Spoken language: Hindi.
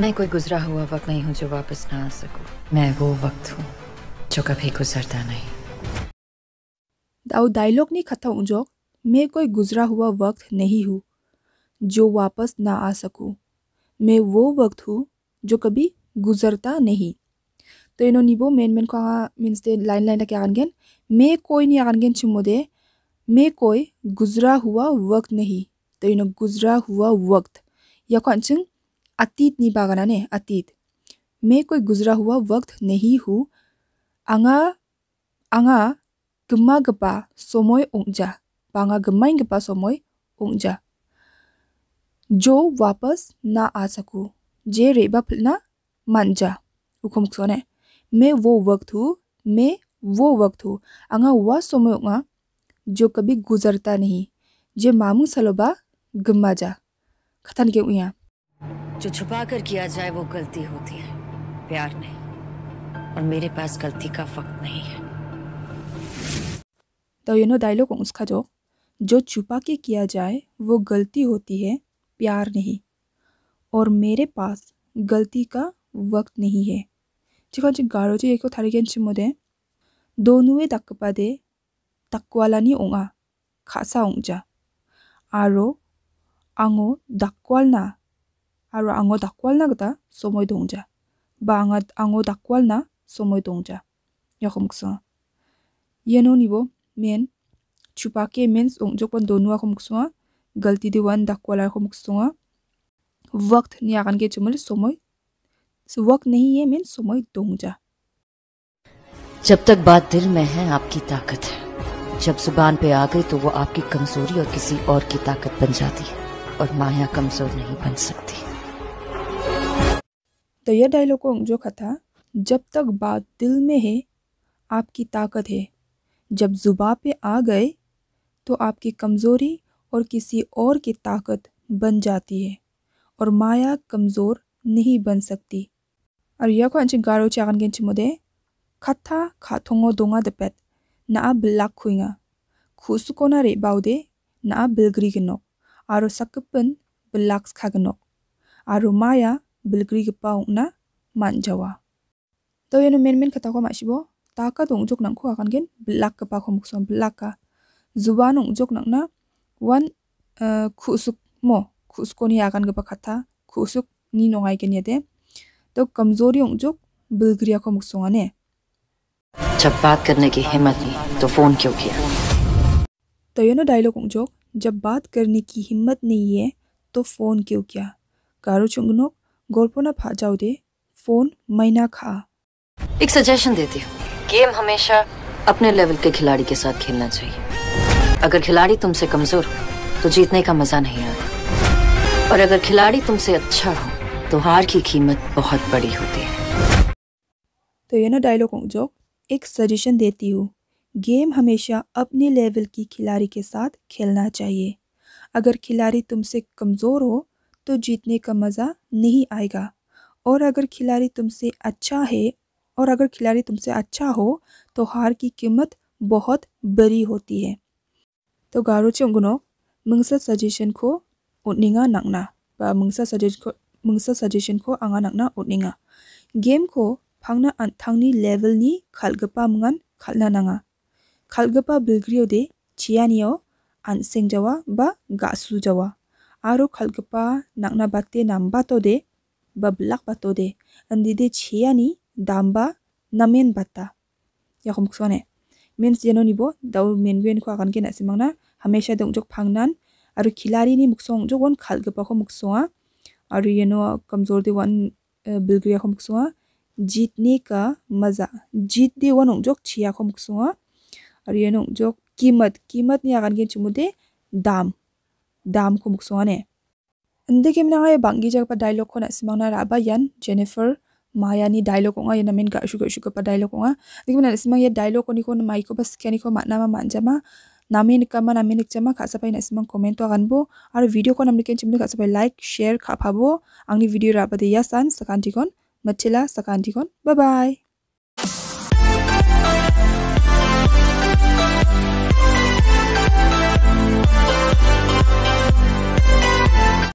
मैं कोई गुजरा हुआ वक्त नहीं हूँ जो वापस ना आ सकूँ मैं वो वक्त हूँ जो कभी गुजरता नहीं दाऊ डायलॉग नहीं खत्म जो मैं कोई गुजरा हुआ वक्त नहीं हूँ जो वापस ना आ सकूँ मैं वो वक्त हूँ जो कभी गुजरता नहीं तो इनो निबो मेन मेन को मीन्स दे लाइन लाइन के आगनगेन मैं कोई नहीं आगनगेन चुमोदे मैं कोई गुजरा हुआ वक्त नहीं तो इन्हों गुजरा हुआ वक्त या कौन अतीत नहीं ने अतीत मैं कोई गुजरा हुआ वक्त नहीं हूँ आगा आगा गम्मा गपा सोमोय ऊंजा बांगा गम्मा गपा सोमोय ऊंजा जो वापस ना आ सकूँ जे रेबा फिलना मान जा हुकुम सोने मैं वो वक्त हूँ मैं वो वक्त हूँ आगा वह समय होगा जो कभी गुजरता नहीं जे मामू सलोबा गम्मा जा खतन के उया जो छुपा कर किया जाए वो गलती होती है प्यार नहीं और मेरे पास गलती का वक्त नहीं है तो यू नो डायलॉग उसका जो जो छुपा के किया जाए वो गलती होती है प्यार नहीं और मेरे पास गलती का वक्त नहीं है 지금까지 가로지 예고 다르겐 친모데 노누에 닦바데 닦왈라니 옹아 가사 옹자 아로 앙오 ना aro ango dakwalna gata somoi dongja ba angat ango dakwalna somoi dongja Yakum yakomksa yeno nibo men chupa chupake mens donu akum komksunga galti dewan dakwala ni वक्त ke के चुमल So वक्त nahi ye men सोमोई dongja. जब तक बात दिल में है आपकी ताकत है जब जुबान पे आ गई तो वो आपकी कमजोरी और किसी और की ताकत बन जाती है और माया कमजोर नहीं बन सकती तो यह डायलॉग को अंगजोखा था जब तक बात दिल में है आपकी ताकत है जब जुबा पे आ गए तो आपकी कमज़ोरी और किसी और की ताकत बन जाती है और माया कमज़ोर नहीं बन सकती और यह को अंचिन गारो चागन गेंच मुदे खत्था खाथोंगो दोंगा दपैत ना आप बिल्ला खुईगा को ना रे बाउदे ना आ बिलग्री गनोक आरो सकपन बिल्लाक्स खागनोक आरो माया बिलग्री पाउना मान जावा तो ये मेन मेन कथा को माशिबो ताका दों जोक नंखो आकन गेन ब्लैक के पाखो मुसम ब्लैक का जुबान उं जोक नंगना वन खुसुक मो खुसकोनी आकन गे पखथा खुसुक नि नोगाय गेन येदे तो कमजोरी उं जोक बिलग्रिया को मुसोने जब बात करने की हिम्मत नहीं तो फोन क्यों किया तो ये डायलॉग उं जब बात करने की हिम्मत नहीं है तो फोन क्यों किया कारो चुंगनोक गोलपुना फा जाओ दे फोन मैना खा एक सजेशन देती हूँ गेम हमेशा अपने लेवल के खिलाड़ी के साथ खेलना चाहिए अगर खिलाड़ी तुमसे कमजोर हो तो जीतने का मजा नहीं आता और अगर खिलाड़ी तुमसे अच्छा हो तो हार की कीमत बहुत बड़ी होती है तो ये ना डायलॉग जो एक सजेशन देती हूँ गेम हमेशा अपने लेवल की खिलाड़ी के साथ खेलना चाहिए अगर खिलाड़ी तुमसे कमज़ोर हो तो जीतने का मज़ा नहीं आएगा और अगर खिलाड़ी तुमसे अच्छा है और अगर खिलाड़ी तुमसे अच्छा हो तो हार की कीमत बहुत बड़ी होती है तो गारो चंगुनो मंगसा सजेशन को उठनेगा नकना मंगसा सजेशन को मंगसा सजेशन को आगा नकना उठनेगा गेम को फांगना लेवल नी खालगपा मंगन खालना नांगा खालगपा बिलग्रियो दे छियानियो अनसेंग जावा बा गासु जावा aro kalgipa nakna bate namba tode ba blak batode andide cheyani damba namen bata yakum ksone means jeno ni bo dau men gen kho agan gena simangna hamesha dong jok phangnan aro khilari ni muksong jok won khalgipa ko muksonga aro yeno kamzor de wan bilgriya ko muksonga jitni ka maza jit de won jok chiya ko muksonga aro yeno jok kimat kimat ni agan gen chumude dam দাম কুমকসোনে ইনদে গেমনা আইবাং গিজাক পা ডায়লগ খনাসিমনা রাবা ইয়ান জেনিফার মায়ানি ডায়লগ অইন আমিন গাশু গাশু পা ডায়লগ অঙা ইনদে গেমনা সিময়া ডায়লগ কোন মাইকও বা স্ক্যানিক মনা মা মানজামা নামিন কামা নামিন চামা খাসপাইনাসিমন কমেন্টও গাবো আর ভিডিও কোন আমলিকেন চিমলে খাসপাই লাইক শেয়ার খ পাবো আংনি ভিডিও রাবা দিয়া সান সকান্টিগন মছিলা সকান্টিগন বাই বাই